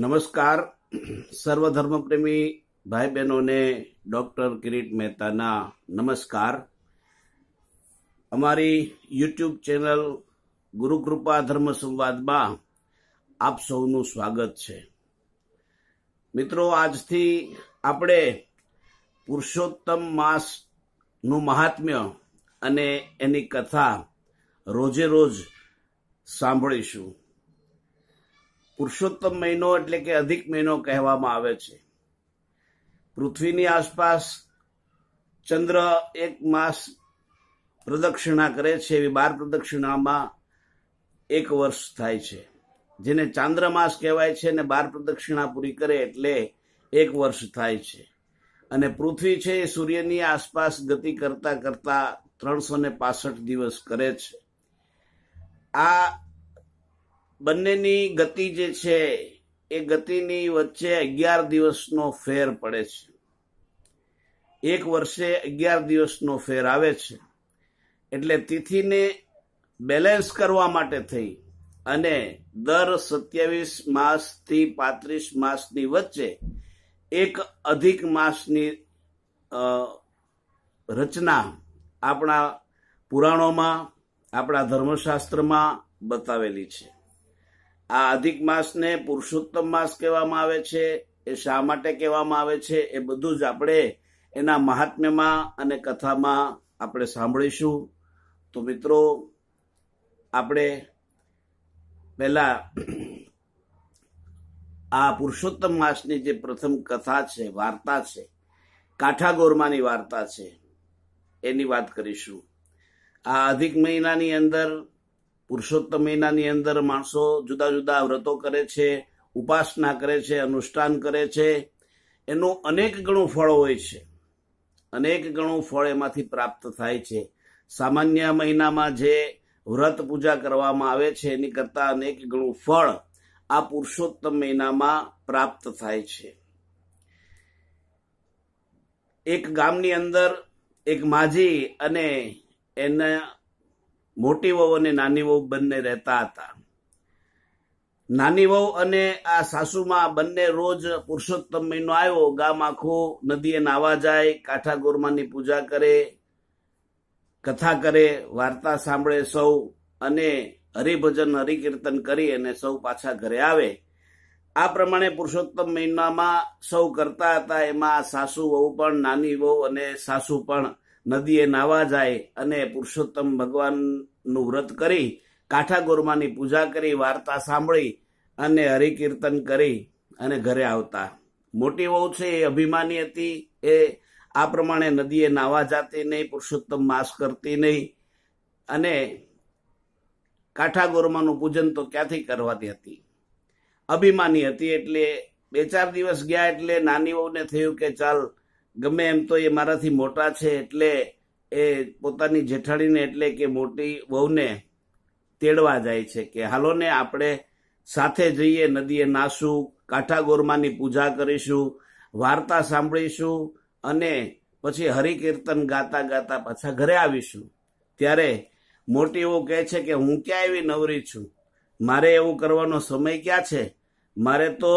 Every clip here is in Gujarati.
નમસ્કાર સર્વધર્મપ્રેમી ભાઈ બહેનોને ડૉક્ટર કિરીટ મહેતાના નમસ્કાર અમારી યુટ્યુબ ચેનલ ગુરુકૃપા ધર્મ સંવાદમાં આપ સૌનું સ્વાગત છે મિત્રો આજથી આપણે પુરુષોત્તમ માસનું મહાત્મ્ય અને એની કથા રોજે રોજ સાંભળીશું પુરુષોત્તમ મહિનો એટલે કે અધિક મહિનો કહેવામાં આવે છે પૃથ્વીની આસપાસ ચંદ્ર એક માસ પ્રદક્ષિણા કરે છે એવી બાર પ્રદક્ષિણામાં એક વર્ષ થાય છે જેને ચાંદ્રમાસ કહેવાય છે અને બાર પ્રદક્ષિણા પૂરી કરે એટલે એક વર્ષ થાય છે અને પૃથ્વી છે એ સૂર્યની આસપાસ ગતિ કરતા કરતા ત્રણસો ને પાસઠ દિવસ કરે છે આ બંનેની ગતિ જે છે એ ગતિની વચ્ચે અગિયાર દિવસનો ફેર પડે છે એક વર્ષે અગિયાર દિવસનો ફેર આવે છે એટલે તિથિને બેલેન્સ કરવા માટે થઈ અને દર સત્યાવીસ માસથી પાંત્રીસ માસની વચ્ચે એક અધિક માસની રચના આપણા પુરાણોમાં આપણા ધર્મશાસ્ત્રમાં બતાવેલી છે આ અધિક માસને પુરુષોત્તમ માસ કહેવામાં આવે છે એ શા માટે કહેવામાં આવે છે એ બધું જ આપણે એના મહાત્મ્યમાં અને કથામાં આપણે સાંભળીશું તો મિત્રો આપણે પહેલા આ પુરુષોત્તમ માસની જે પ્રથમ કથા છે વાર્તા છે કાઠાગોરમાની વાર્તા છે એની વાત કરીશું આ અધિક મહિનાની અંદર પુરુષોત્તમ મહિનાની અંદર માણસો જુદા જુદા વ્રતો કરે છે ઉપાસના કરે છે અનુષ્ઠાન કરે છે એનું અનેક ગણું ફળ હોય છે અનેક ગણું ફળ એમાંથી પ્રાપ્ત થાય છે સામાન્ય મહિનામાં જે વ્રત પૂજા કરવામાં આવે છે એની કરતાં અનેક ગણું ફળ આ પુરુષોત્તમ મહિનામાં પ્રાપ્ત થાય છે એક ગામની અંદર એક માજી અને એના મોટી વહુ અને નાની વહુ બંને રહેતા હતા નાની વહુ અને આ સાસુમાં બંને રોજ પુરુષોત્તમ મહિનો આવ્યો ગામ આખું નદીએ નાવા જાય કાંઠા ગોરમાની પૂજા કરે કથા કરે વાર્તા સાંભળે સૌ અને હરિભજન હરિકીર્તન કરી અને સૌ પાછા ઘરે આવે આ પ્રમાણે પુરુષોત્તમ મહિનામાં સૌ કરતા હતા એમાં સાસુ વહુ પણ નાની વહુ અને સાસુ પણ નદીએ નાવા જાય અને પુરુષોત્તમ ભગવાનનું વ્રત કરી કાઠા ગોરમાની પૂજા કરી વાર્તા સાંભળી અને હરિકીર્તન કરી અને ઘરે આવતા મોટી વહુ છે એ અભિમાની હતી એ આ પ્રમાણે નદીએ નાવા જાતી નહીં પુરુષોત્તમ માસ કરતી નહીં અને કાંઠા ગોરમાનું પૂજન તો ક્યાંથી કરવાની હતી અભિમાની હતી એટલે બે ચાર દિવસ ગયા એટલે નાની વહુને થયું કે ચાલ ગમે એમ તો એ મારાથી મોટા છે એટલે એ પોતાની જેઠાણીને એટલે કે મોટી બહુને તેડવા જાય છે કે હાલોને આપણે સાથે જઈએ નદીએ નાસું કાંઠા ગોરમાની પૂજા કરીશું વાર્તા સાંભળીશું અને પછી હરિકીર્તન ગાતા ગાતા પાછા ઘરે આવીશું ત્યારે મોટી એવું કહે છે કે હું ક્યાં એવી નવરી છું મારે એવું કરવાનો સમય ક્યાં છે મારે તો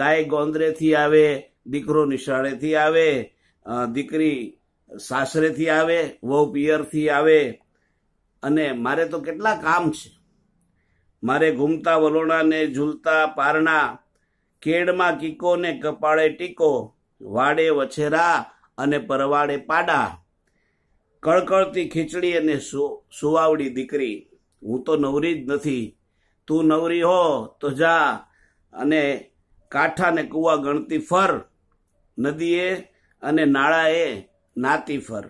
ગાય ગોંદરેથી આવે દીકરો નિશાળેથી આવે દીકરી સાસરેથી આવે વહુ પિયરથી આવે અને મારે તો કેટલા કામ છે મારે ઘૂમતા વલોણાને ઝૂલતા પારણા કેડમાં કીકો ને કપાળે ટીકો વાડે વછેરા અને પરવાડે પાડા કળકળતી ખીચડી અને સુવાવડી દીકરી હું તો નવરી જ નથી તું નવરી હો તો જા અને કાંઠા ને કૂવા ગણતી ફર નદીએ અને નાળાએ નાતી ફર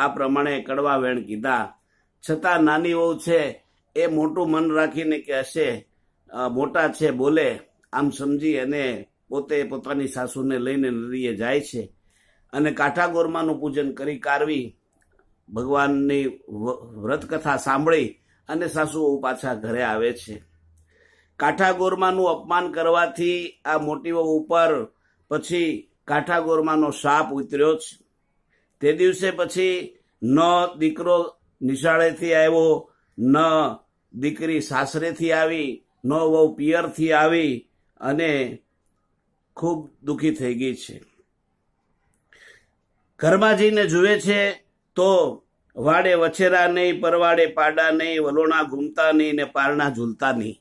આ પ્રમાણે કડવા વેણ કીધા છતાં નાની વહુ છે એ મોટું મન રાખીને કે હશે મોટા છે બોલે આમ સમજી અને પોતે પોતાની સાસુને લઈને નદીએ જાય છે અને કાઠાગોરમાનું પૂજન કરી કારવી ભગવાનની વ્રત કથા સાંભળી અને સાસુઓ પાછા ઘરે આવે છે કાઠાગોરમાનું અપમાન કરવાથી આ મોટી વહુ ઉપર પછી કાઠાગોરમાંનો સાપ ઉતર્યો છે તે દિવસે પછી ન દીકરો નિશાળેથી આવ્યો ન દીકરી સાસરેથી આવી ન વહુ પિયરથી આવી અને ખૂબ દુઃખી થઈ ગઈ છે ઘરમાં જઈને જુએ છે તો વાડે વછેરા નહીં પરવાડે પાડા નહીં વલોણા ઘૂમતા નહીં ને પારણા ઝૂલતા નહીં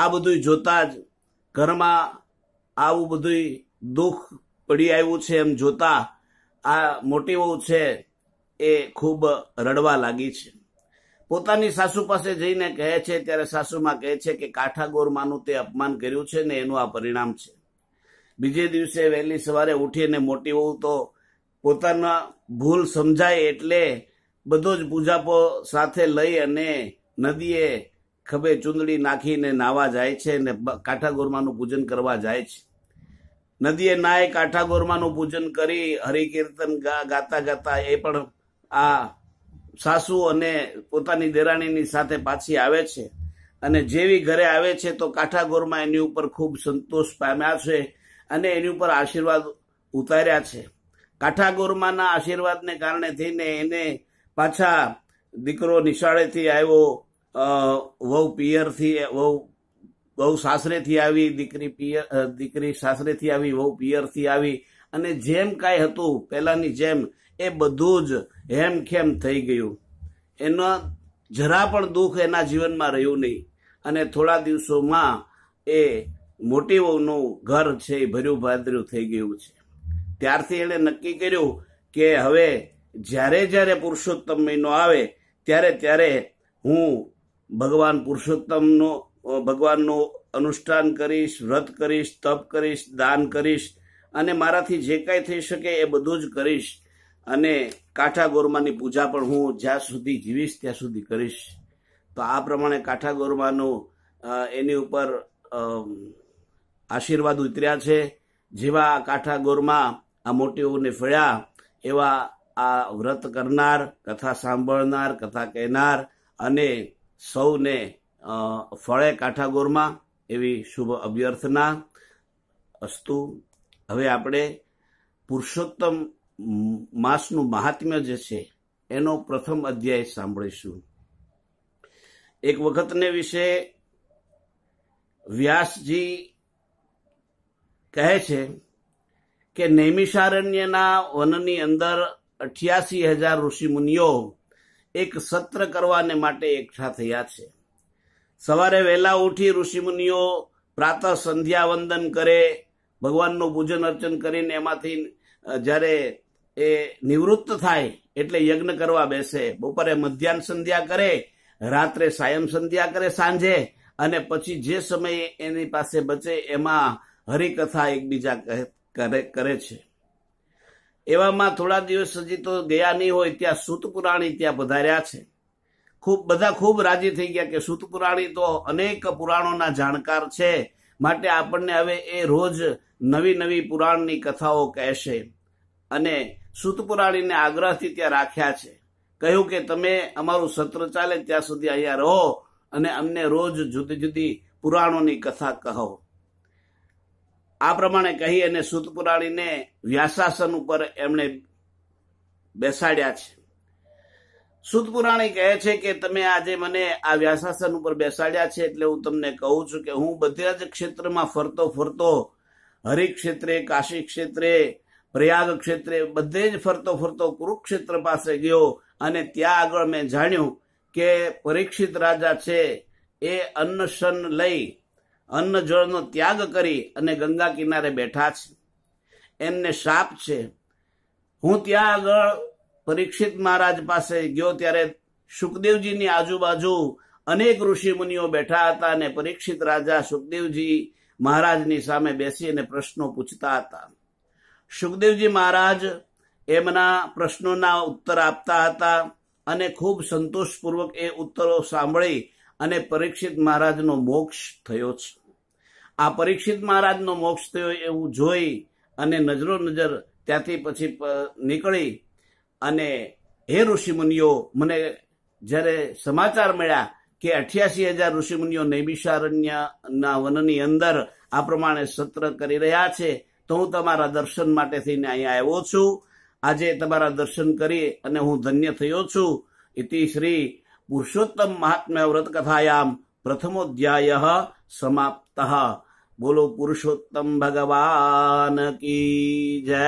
આ બધું જોતા જ ઘરમાં આવું બધું દુઃખ પડી આવ્યું છે એમ જોતા આ મોટી વહુ છે એ ખૂબ રડવા લાગી છે પોતાની સાસુ પાસે જઈને કહે છે ત્યારે સાસુમાં કહે છે કે કાઠાગોરમાંનું તે અપમાન કર્યું છે ને એનું આ પરિણામ છે બીજે દિવસે વહેલી સવારે ઉઠીને મોટી વહુ તો પોતાના ભૂલ સમજાય એટલે બધો જ પૂજાપો સાથે લઈ અને નદીએ ખભે ચૂંદડી નાખીને નાવા જાય છે ને કાઠાગોરમાંનું પૂજન કરવા જાય છે નદીએ નાય કાંઠાગોરમાનું પૂજન કરી હરિકીર્તન ગાતા ગાતા એ પણ આ સાસુ અને પોતાની દેરાણીની સાથે પાછી આવે છે અને જેવી ઘરે આવે છે તો ગોરમા એની ઉપર ખૂબ સંતોષ પામ્યા છે અને એની ઉપર આશીર્વાદ ઉતાર્યા છે ગોરમાના આશીર્વાદને કારણે થઈને એને પાછા દીકરો નિશાળેથી આવ્યો વહુ પિયરથી વહુ બહુ સાસરેથી આવી દીકરી પિયર દીકરી સાસરેથી આવી બહુ પિયરથી આવી અને જેમ કાંઈ હતું પહેલાંની જેમ એ બધું જ હેમખેમ થઈ ગયું એનો જરા પણ દુઃખ એના જીવનમાં રહ્યું નહીં અને થોડા દિવસોમાં એ મોટી વહુનું ઘર છે એ ભર્યું ભાદર્યું થઈ ગયું છે ત્યારથી એણે નક્કી કર્યું કે હવે જ્યારે જ્યારે પુરુષોત્તમ મહિનો આવે ત્યારે ત્યારે હું ભગવાન પુરુષોત્તમનો ભગવાનનું અનુષ્ઠાન કરીશ વ્રત કરીશ તપ કરીશ દાન કરીશ અને મારાથી જે કાંઈ થઈ શકે એ બધું જ કરીશ અને કાઠા ગોરમાની પૂજા પણ હું જ્યાં સુધી જીવીશ ત્યાં સુધી કરીશ તો આ પ્રમાણે કાઠા ગોરમાનું એની ઉપર આશીર્વાદ ઉતર્યા છે જેવા કાઠા ગોરમા આ મોટીઓને ફળ્યા એવા આ વ્રત કરનાર કથા સાંભળનાર કથા કહેનાર અને સૌને ફળે કાઠાગોરમાં એવી શુભ અભ્યર્થના અસ્તુ હવે આપણે પુરુષોત્તમ માસનું મહાત્મ્ય જે છે એનો પ્રથમ અધ્યાય સાંભળીશું એક વખતને વિશે વ્યાસજી કહે છે કે નૈમિષારણ્યના વનની અંદર અઠ્યાસી હજાર ઋષિમુનિઓ એક સત્ર કરવાને માટે એકઠા થયા છે સવારે વહેલા ઉઠી ઋષિમુનિઓ પ્રાતઃ સંધ્યા વંદન કરે ભગવાનનું પૂજન અર્ચન કરીને એમાંથી જ્યારે એ નિવૃત્ત થાય એટલે યજ્ઞ કરવા બેસે બપોરે મધ્યાહન સંધ્યા કરે રાત્રે સાયમ સંધ્યા કરે સાંજે અને પછી જે સમયે એની પાસે બચે એમાં હરિકથા એકબીજા કરે છે એવામાં થોડા દિવસ હજી તો ગયા નહીં હોય ત્યાં સૂત પુરાણી ત્યાં પધાર્યા છે ખૂબ બધા ખૂબ રાજી થઈ ગયા કે સુતપુરાણી તો અનેક પુરાણોના જાણકાર છે માટે આપણને હવે એ રોજ નવી નવી પુરાણની કથાઓ કહેશે અને સુતપુરાણીને આગ્રહથી ત્યાં રાખ્યા છે કહ્યું કે તમે અમારું સત્ર ચાલે ત્યાં સુધી અહીંયા રહો અને અમને રોજ જુદી જુદી પુરાણોની કથા કહો આ પ્રમાણે કહી અને સુત પુરાણીને વ્યાસાસન ઉપર એમણે બેસાડ્યા છે સુદ પુરાણી કહે છે કે તમે આજે મને આ વ્યાસાસન ઉપર બેસાડ્યા છે એટલે હું તમને કહું છું કે હું બધા જ ક્ષેત્રમાં ફરતો ફરતો હરિક્ષેત્રે કાશી ક્ષેત્રે પ્રયાગ ક્ષેત્રે બધે જ ફરતો ફરતો કુરુક્ષેત્ર પાસે ગયો અને ત્યાં આગળ મેં જાણ્યું કે પરીક્ષિત રાજા છે એ અન્નશન લઈ અન્ન જળનો ત્યાગ કરી અને ગંગા કિનારે બેઠા છે એમને શાપ છે હું ત્યાં આગળ પરીક્ષિત મહારાજ પાસે ગયો ત્યારે સુખદેવજીની આજુબાજુ અનેક ઋષિ મુનિઓ બેઠા હતા અને પરીક્ષિત રાજા સુખદેવજી મહારાજની સામે બેસી અને પ્રશ્નો પૂછતા હતા સુખદેવજી મહારાજ એમના પ્રશ્નોના ઉત્તર આપતા હતા અને ખૂબ સંતોષપૂર્વક એ ઉત્તરો સાંભળી અને પરીક્ષિત મહારાજનો મોક્ષ થયો છે આ પરીક્ષિત મહારાજનો મોક્ષ થયો એવું જોઈ અને નજરો નજર ત્યાંથી પછી નીકળી અને હે ઋષિમુનિઓ મને જ્યારે સમાચાર મળ્યા કે અઠ્યાસી હજાર ઋષિમુનિઓ નૈમિષારણ્યના વનની અંદર આ પ્રમાણે સત્ર કરી રહ્યા છે તો હું તમારા દર્શન માટે થઈને અહીંયા આવ્યો છું આજે તમારા દર્શન કરી અને હું ધન્ય થયો છું ઇતિ શ્રી પુરુષોત્તમ મહાત્મ્ય વ્રતકથાયામ પ્રથમોધ્યાય સમાપ્ત બોલો પુરુષોત્તમ ભગવાન કી જય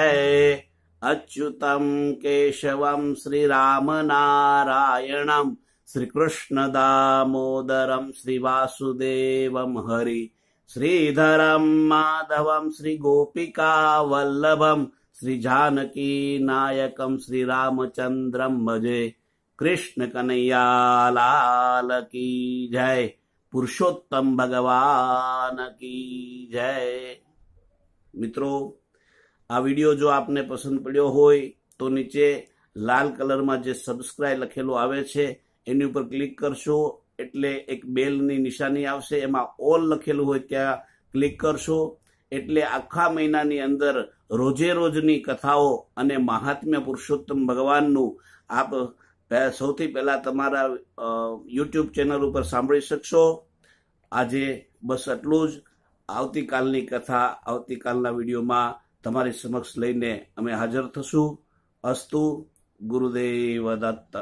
अच्युतं केशवं श्रीरामनारायणं श्रीकृष्णदामोदरं श्रीवासुदेवं हरि श्रीधरं माधवं श्रीगोपिकावल्लभं श्रीजानकीनायकं श्रीरामचन्द्रं भजे कृष्णकनैयालाल की जय पुरुषोत्तम भगवान की जय मित्रों આ વિડીયો જો આપને પસંદ પડ્યો હોય તો નીચે લાલ કલરમાં જે સબસ્ક્રાઇબ લખેલું આવે છે એની ઉપર ક્લિક કરશો એટલે એક બેલની નિશાની આવશે એમાં ઓલ લખેલું હોય ત્યાં ક્લિક કરશો એટલે આખા મહિનાની અંદર રોજે રોજની કથાઓ અને મહાત્મ્ય પુરુષોત્તમ ભગવાનનું આપ સૌથી પહેલાં તમારા યુટ્યુબ ચેનલ ઉપર સાંભળી શકશો આજે બસ એટલું જ આવતીકાલની કથા આવતીકાલના વિડીયોમાં તમારી સમક્ષ લઈને અમે હાજર થશું અસ્તુ ગુરુદેવ દત્ત